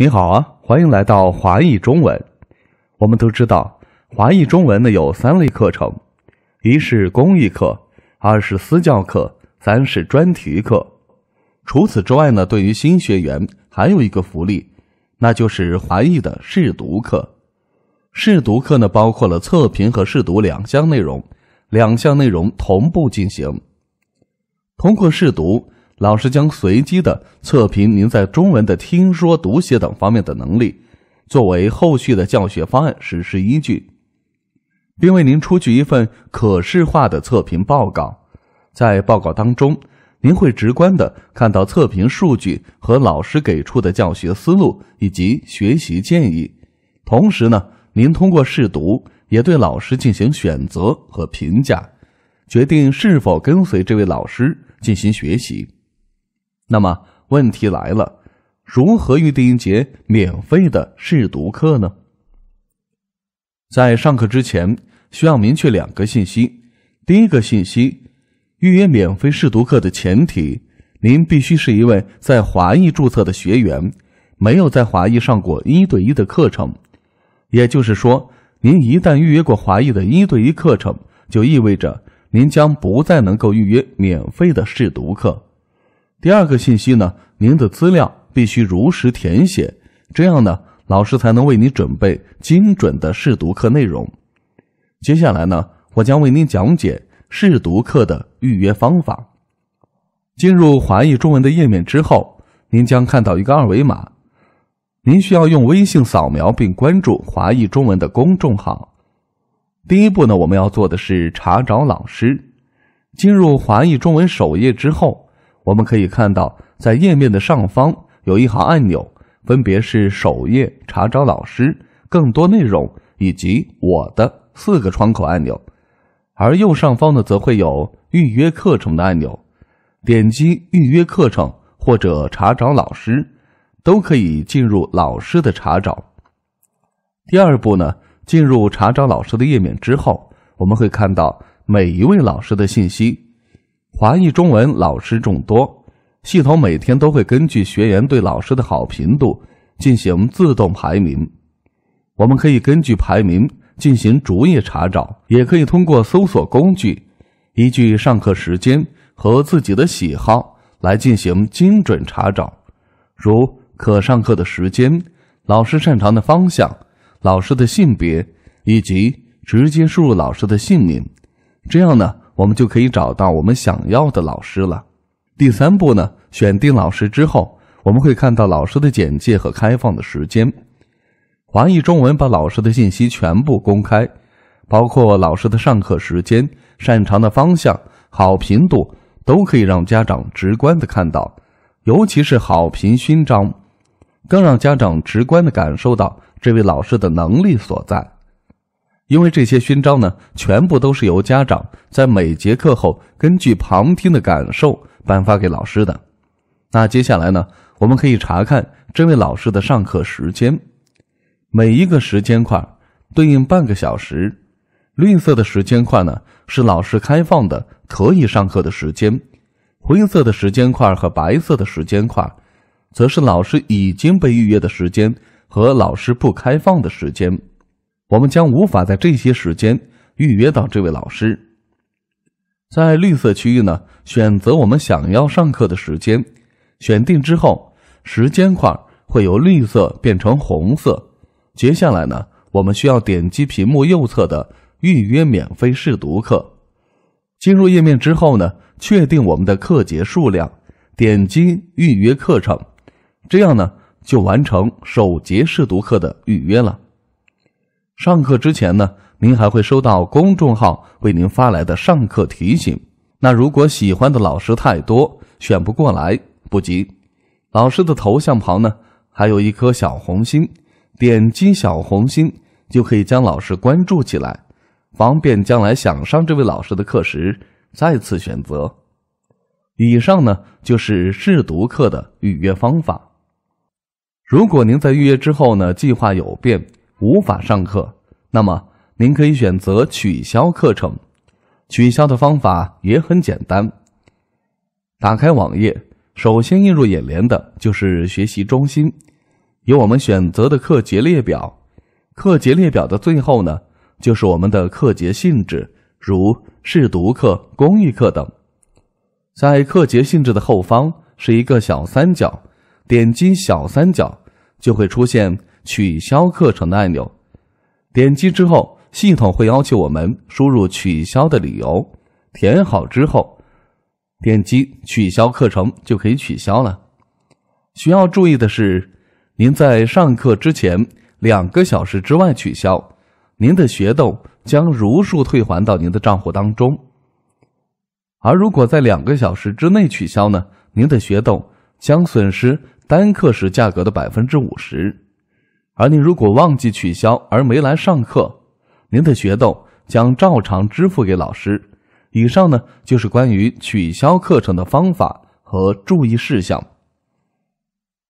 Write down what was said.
你好啊，欢迎来到华裔中文。我们都知道，华裔中文呢有三类课程：一是公益课，二是私教课，三是专题课。除此之外呢，对于新学员还有一个福利，那就是华裔的试读课。试读课呢包括了测评和试读两项内容，两项内容同步进行。通过试读。老师将随机的测评您在中文的听说读写等方面的能力，作为后续的教学方案实施依据，并为您出具一份可视化的测评报告。在报告当中，您会直观的看到测评数据和老师给出的教学思路以及学习建议。同时呢，您通过试读也对老师进行选择和评价，决定是否跟随这位老师进行学习。那么问题来了，如何预订一节免费的试读课呢？在上课之前，需要明确两个信息。第一个信息，预约免费试读课的前提，您必须是一位在华裔注册的学员，没有在华裔上过一对一的课程。也就是说，您一旦预约过华裔的一对一课程，就意味着您将不再能够预约免费的试读课。第二个信息呢，您的资料必须如实填写，这样呢，老师才能为你准备精准的试读课内容。接下来呢，我将为您讲解试读课的预约方法。进入华裔中文的页面之后，您将看到一个二维码，您需要用微信扫描并关注华裔中文的公众号。第一步呢，我们要做的是查找老师。进入华裔中文首页之后。我们可以看到，在页面的上方有一行按钮，分别是首页、查找老师、更多内容以及我的四个窗口按钮。而右上方呢，则会有预约课程的按钮。点击预约课程或者查找老师，都可以进入老师的查找。第二步呢，进入查找老师的页面之后，我们会看到每一位老师的信息。华裔中文老师众多，系统每天都会根据学员对老师的好评度进行自动排名。我们可以根据排名进行逐页查找，也可以通过搜索工具，依据上课时间和自己的喜好来进行精准查找，如可上课的时间、老师擅长的方向、老师的性别以及直接输入老师的姓名。这样呢？我们就可以找到我们想要的老师了。第三步呢，选定老师之后，我们会看到老师的简介和开放的时间。华裔中文把老师的信息全部公开，包括老师的上课时间、擅长的方向、好评度，都可以让家长直观的看到。尤其是好评勋章，更让家长直观的感受到这位老师的能力所在。因为这些勋章呢，全部都是由家长在每节课后根据旁听的感受颁发给老师的。那接下来呢，我们可以查看这位老师的上课时间。每一个时间块对应半个小时。绿色的时间块呢，是老师开放的可以上课的时间；灰色的时间块和白色的时间块，则是老师已经被预约的时间和老师不开放的时间。我们将无法在这些时间预约到这位老师。在绿色区域呢，选择我们想要上课的时间，选定之后，时间块会由绿色变成红色。接下来呢，我们需要点击屏幕右侧的“预约免费试读课”。进入页面之后呢，确定我们的课节数量，点击预约课程，这样呢就完成首节试读课的预约了。上课之前呢，您还会收到公众号为您发来的上课提醒。那如果喜欢的老师太多，选不过来，不急。老师的头像旁呢，还有一颗小红心，点击小红心就可以将老师关注起来，方便将来想上这位老师的课时再次选择。以上呢，就是试读课的预约方法。如果您在预约之后呢，计划有变。无法上课，那么您可以选择取消课程。取消的方法也很简单。打开网页，首先映入眼帘的就是学习中心，有我们选择的课节列表。课节列表的最后呢，就是我们的课节性质，如试读课、公益课等。在课节性质的后方是一个小三角，点击小三角就会出现。取消课程的按钮，点击之后，系统会要求我们输入取消的理由。填好之后，点击取消课程就可以取消了。需要注意的是，您在上课之前两个小时之外取消，您的学豆将如数退还到您的账户当中。而如果在两个小时之内取消呢，您的学豆将损失单课时价格的百分之五十。而您如果忘记取消而没来上课，您的学豆将照常支付给老师。以上呢，就是关于取消课程的方法和注意事项。